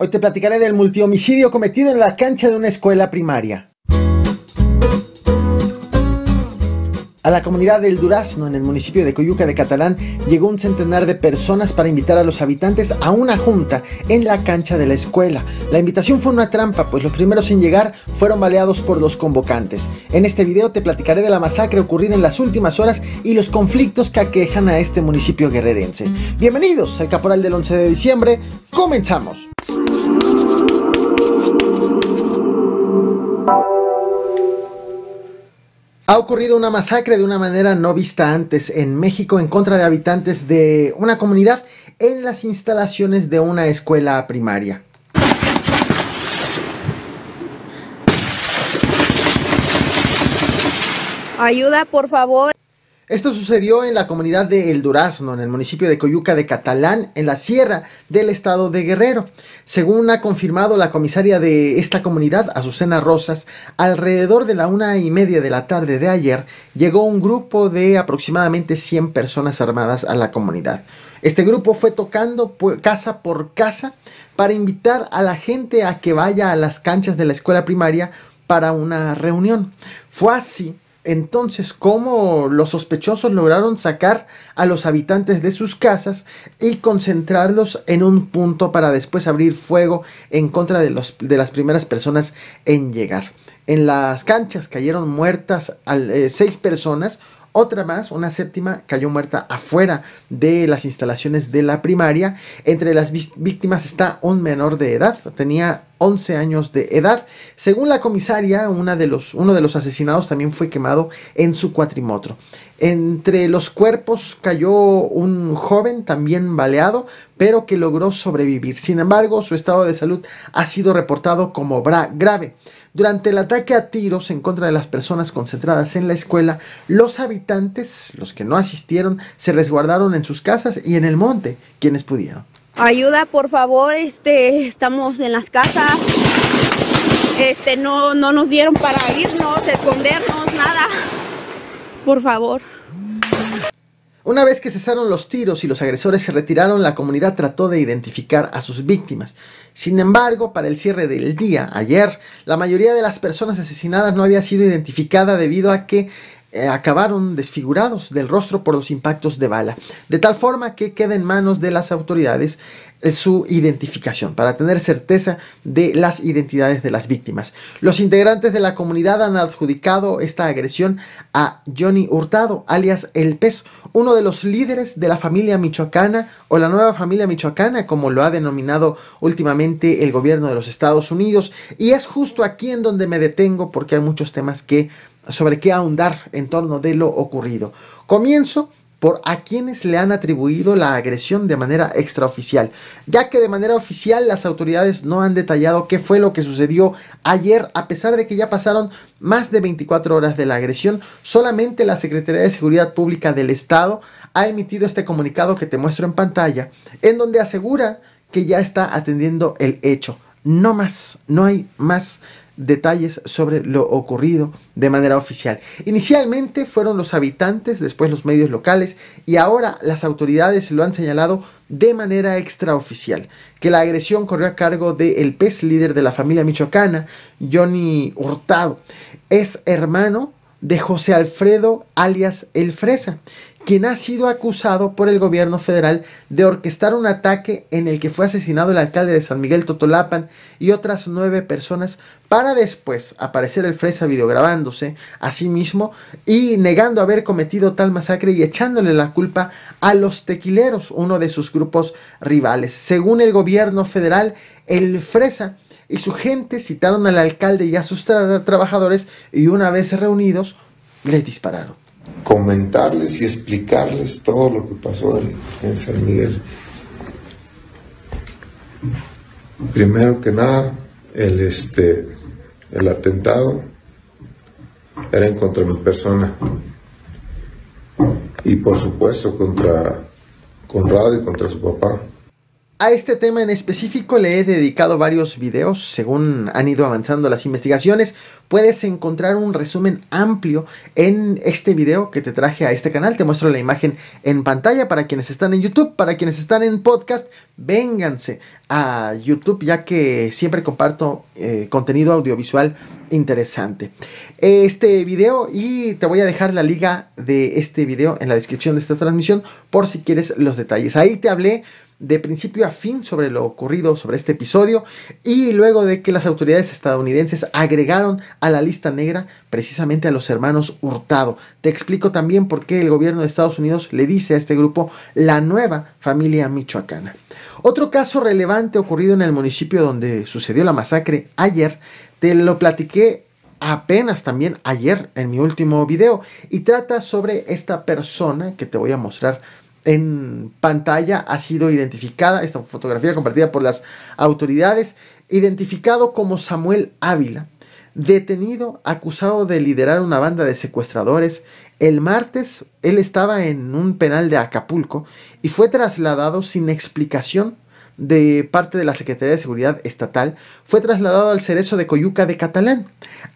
Hoy te platicaré del multihomicidio cometido en la cancha de una escuela primaria. A la comunidad del Durazno, en el municipio de Coyuca de Catalán, llegó un centenar de personas para invitar a los habitantes a una junta en la cancha de la escuela. La invitación fue una trampa, pues los primeros en llegar fueron baleados por los convocantes. En este video te platicaré de la masacre ocurrida en las últimas horas y los conflictos que aquejan a este municipio guerrerense. Bienvenidos al Caporal del 11 de diciembre, comenzamos. Ha ocurrido una masacre de una manera no vista antes en México en contra de habitantes de una comunidad en las instalaciones de una escuela primaria. Ayuda, por favor. Esto sucedió en la comunidad de El Durazno, en el municipio de Coyuca de Catalán, en la sierra del estado de Guerrero. Según ha confirmado la comisaria de esta comunidad, Azucena Rosas, alrededor de la una y media de la tarde de ayer llegó un grupo de aproximadamente 100 personas armadas a la comunidad. Este grupo fue tocando casa por casa para invitar a la gente a que vaya a las canchas de la escuela primaria para una reunión. Fue así entonces, ¿cómo los sospechosos lograron sacar a los habitantes de sus casas y concentrarlos en un punto para después abrir fuego en contra de, los, de las primeras personas en llegar? En las canchas cayeron muertas eh, seis personas, otra más, una séptima, cayó muerta afuera de las instalaciones de la primaria. Entre las víctimas está un menor de edad, tenía 11 años de edad. Según la comisaria, de los, uno de los asesinados también fue quemado en su cuatrimotro. Entre los cuerpos cayó un joven también baleado, pero que logró sobrevivir. Sin embargo, su estado de salud ha sido reportado como grave. Durante el ataque a tiros en contra de las personas concentradas en la escuela, los habitantes, los que no asistieron, se resguardaron en sus casas y en el monte, quienes pudieron. Ayuda, por favor, este, estamos en las casas. Este, no, no nos dieron para irnos, escondernos, nada. Por favor. Una vez que cesaron los tiros y los agresores se retiraron, la comunidad trató de identificar a sus víctimas. Sin embargo, para el cierre del día, ayer, la mayoría de las personas asesinadas no había sido identificada debido a que eh, acabaron desfigurados del rostro por los impactos de bala, de tal forma que queda en manos de las autoridades eh, su identificación, para tener certeza de las identidades de las víctimas. Los integrantes de la comunidad han adjudicado esta agresión a Johnny Hurtado, alias El Pez, uno de los líderes de la familia michoacana o la nueva familia michoacana, como lo ha denominado últimamente el gobierno de los Estados Unidos. Y es justo aquí en donde me detengo porque hay muchos temas que sobre qué ahondar en torno de lo ocurrido. Comienzo por a quienes le han atribuido la agresión de manera extraoficial, ya que de manera oficial las autoridades no han detallado qué fue lo que sucedió ayer, a pesar de que ya pasaron más de 24 horas de la agresión, solamente la Secretaría de Seguridad Pública del Estado ha emitido este comunicado que te muestro en pantalla, en donde asegura que ya está atendiendo el hecho. No más, no hay más detalles sobre lo ocurrido de manera oficial. Inicialmente fueron los habitantes, después los medios locales y ahora las autoridades lo han señalado de manera extraoficial, que la agresión corrió a cargo de pez líder de la familia michoacana, Johnny Hurtado. Es hermano de José Alfredo alias El Fresa, quien ha sido acusado por el gobierno federal de orquestar un ataque en el que fue asesinado el alcalde de San Miguel Totolapan y otras nueve personas para después aparecer el Fresa videograbándose a sí mismo y negando haber cometido tal masacre y echándole la culpa a los tequileros, uno de sus grupos rivales. Según el gobierno federal, el Fresa y su gente citaron al alcalde y a sus trabajadores y una vez reunidos, les dispararon comentarles y explicarles todo lo que pasó en, San Miguel. Primero que nada, el, este, el atentado era en contra mi persona y por supuesto contra Conrado y contra su papá. A este tema en específico le he dedicado varios videos, según han ido avanzando las investigaciones, puedes encontrar un resumen amplio en este video que te traje a este canal, te muestro la imagen en pantalla para quienes están en YouTube, para quienes están en podcast, vénganse a YouTube ya que siempre comparto eh, contenido audiovisual interesante. Este video y te voy a dejar la liga de este video en la descripción de esta transmisión por si quieres los detalles. Ahí te hablé de principio a fin sobre lo ocurrido sobre este episodio y luego de que las autoridades estadounidenses agregaron a la lista negra precisamente a los hermanos Hurtado. Te explico también por qué el gobierno de Estados Unidos le dice a este grupo la nueva familia michoacana. Otro caso relevante ocurrido en el municipio donde sucedió la masacre ayer, te lo platiqué apenas también ayer en mi último video y trata sobre esta persona que te voy a mostrar en pantalla ha sido identificada, esta fotografía compartida por las autoridades, identificado como Samuel Ávila, detenido, acusado de liderar una banda de secuestradores. El martes él estaba en un penal de Acapulco y fue trasladado sin explicación de parte de la Secretaría de Seguridad Estatal fue trasladado al cerezo de Coyuca de Catalán.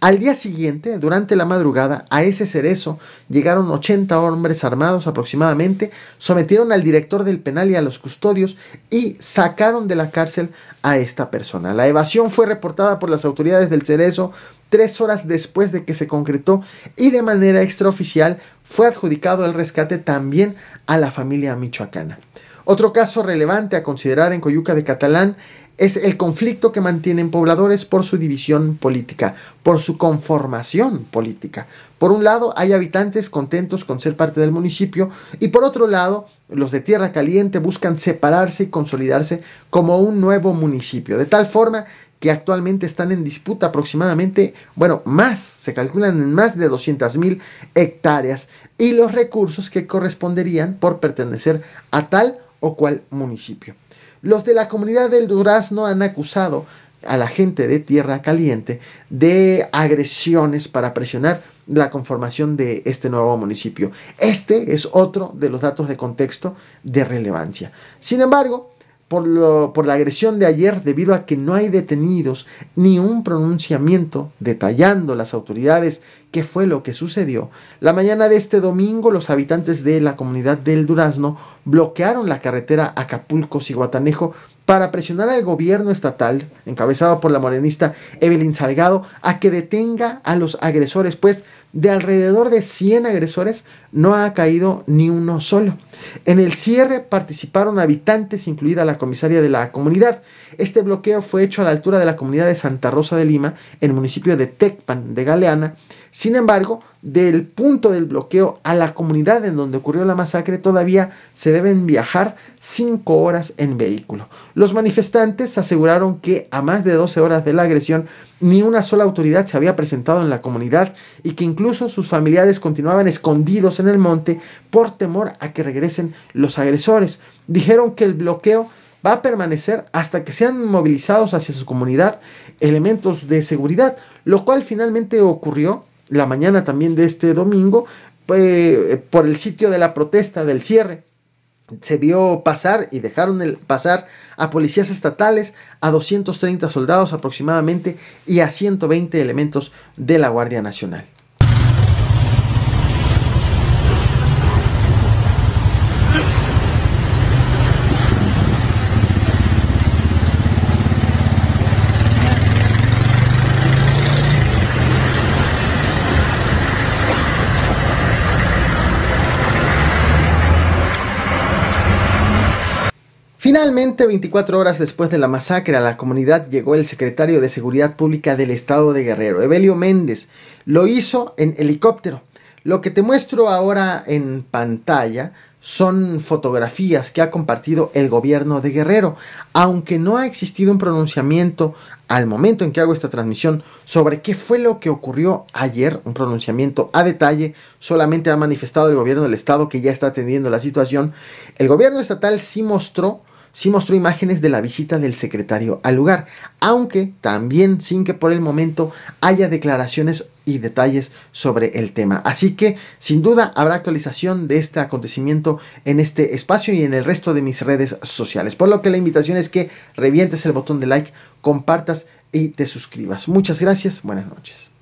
Al día siguiente, durante la madrugada, a ese cerezo llegaron 80 hombres armados aproximadamente, sometieron al director del penal y a los custodios y sacaron de la cárcel a esta persona. La evasión fue reportada por las autoridades del cerezo tres horas después de que se concretó y de manera extraoficial fue adjudicado el rescate también a la familia michoacana. Otro caso relevante a considerar en Coyuca de Catalán es el conflicto que mantienen pobladores por su división política, por su conformación política. Por un lado, hay habitantes contentos con ser parte del municipio y por otro lado, los de Tierra Caliente buscan separarse y consolidarse como un nuevo municipio, de tal forma que actualmente están en disputa aproximadamente, bueno, más, se calculan en más de 200.000 hectáreas y los recursos que corresponderían por pertenecer a tal o cual municipio. Los de la comunidad del Durazno han acusado a la gente de Tierra Caliente de agresiones para presionar la conformación de este nuevo municipio. Este es otro de los datos de contexto de relevancia. Sin embargo, por, por la agresión de ayer, debido a que no hay detenidos ni un pronunciamiento detallando las autoridades qué fue lo que sucedió, la mañana de este domingo los habitantes de la comunidad del Durazno bloquearon la carretera acapulco Guatanejo para presionar al gobierno estatal, encabezado por la morenista Evelyn Salgado, a que detenga a los agresores, pues de alrededor de 100 agresores no ha caído ni uno solo. En el cierre participaron habitantes, incluida la comisaria de la comunidad. Este bloqueo fue hecho a la altura de la comunidad de Santa Rosa de Lima, en el municipio de Tecpan de Galeana, sin embargo, del punto del bloqueo a la comunidad en donde ocurrió la masacre todavía se deben viajar 5 horas en vehículo. Los manifestantes aseguraron que a más de 12 horas de la agresión ni una sola autoridad se había presentado en la comunidad y que incluso sus familiares continuaban escondidos en el monte por temor a que regresen los agresores. Dijeron que el bloqueo va a permanecer hasta que sean movilizados hacia su comunidad elementos de seguridad, lo cual finalmente ocurrió la mañana también de este domingo, eh, por el sitio de la protesta, del cierre. Se vio pasar y dejaron pasar a policías estatales, a 230 soldados aproximadamente y a 120 elementos de la Guardia Nacional. Finalmente, 24 horas después de la masacre a la comunidad llegó el secretario de Seguridad Pública del Estado de Guerrero, Evelio Méndez. Lo hizo en helicóptero. Lo que te muestro ahora en pantalla son fotografías que ha compartido el gobierno de Guerrero, aunque no ha existido un pronunciamiento al momento en que hago esta transmisión sobre qué fue lo que ocurrió ayer, un pronunciamiento a detalle, solamente ha manifestado el gobierno del estado que ya está atendiendo la situación. El gobierno estatal sí mostró sí mostró imágenes de la visita del secretario al lugar, aunque también sin que por el momento haya declaraciones y detalles sobre el tema. Así que sin duda habrá actualización de este acontecimiento en este espacio y en el resto de mis redes sociales. Por lo que la invitación es que revientes el botón de like, compartas y te suscribas. Muchas gracias, buenas noches.